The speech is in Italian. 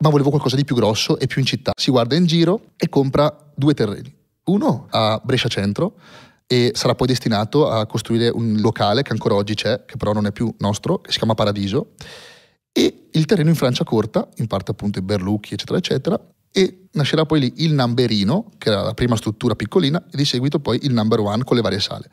ma volevo qualcosa di più grosso e più in città. Si guarda in giro e compra due terreni. Uno a Brescia Centro e sarà poi destinato a costruire un locale che ancora oggi c'è, che però non è più nostro, che si chiama Paradiso, e il terreno in Francia Corta, in parte appunto i Berlucchi, eccetera, eccetera, e nascerà poi lì il Namberino, che era la prima struttura piccolina, e di seguito poi il Number One con le varie sale.